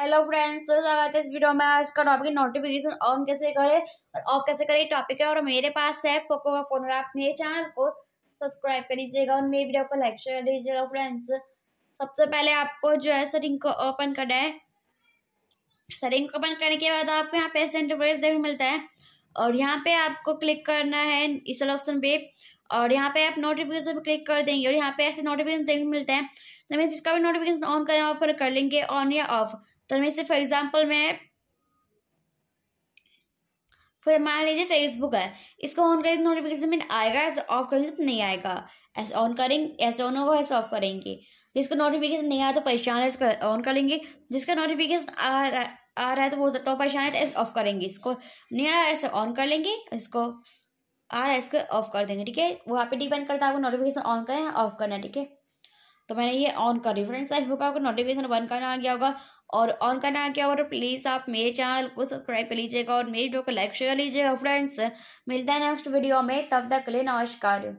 hello तो friends स्वागत है इस वीडियो में आज का टॉपिक नोटिफिकेशन ऑन कैसे करें और ऑफ कैसे करें टॉपिक है और मेरे पास है पोको का फोन और आप मेरे चैनल को सब्सक्राइब कर लीजिएगा और मेरी वीडियो को लाइक शेयर कर लीजिएगा फ्रेंड्स सबसे पहले आपको जो है सेटिंग को ओपन करना है सेटिंग को ओपन करने के बाद आपको यहाँ पे ऐसे इंटरफेस देखने मिलता है और यहाँ पे आपको क्लिक करना है इस ऑप्शन पे और यहाँ पे आप नोटिफिकेशन पर क्लिक कर देंगे और यहाँ पे ऐसे नोटिफिकेशन देखने मिलते हैं जिसका भी नोटिफिकेशन ऑन करें ऑफ कर लेंगे ऑन या ऑफ तो हमें से फॉर एग्जाम्पल मैं फिर मान लीजिए फेसबुक है इसको ऑन करेंगे नोटिफिकेशन में आएगा ऐसे ऑफ करेंगे तो नहीं आएगा ऐसे ऑन करेंगे ऐसे ऑन होगा ऐसे ऑफ करेंगे जिसको नोटिफिकेशन नहीं आया तो परेशान है इसका ऑन कर लेंगे जिसका नोटिफिकेशन आ रहा आ रहा है तो वो तो परेशान है तो ऐसे ऑफ करेंगे इसको नहीं आ रहा ऐसे ऑन कर लेंगे इसको आ रहा है इसको ऑफ कर देंगे ठीक है वो आप डिपेंड करता है आपको नोटिफिकेशन ऑन करें या ऑफ करना है ठीक है तो मैंने ये ऑन कर फ्रेंड्स आई होप आपको नोटिफिकेशन बंद करना आ गया होगा और ऑन करना है क्या और प्लीज़ आप मेरे चैनल को सब्सक्राइब कर लीजिएगा और मेरी वीडियो को लाइक शेयर लीजिएगा फ्रेंड्स मिलता है नेक्स्ट वीडियो में तब तक ले नमस्कार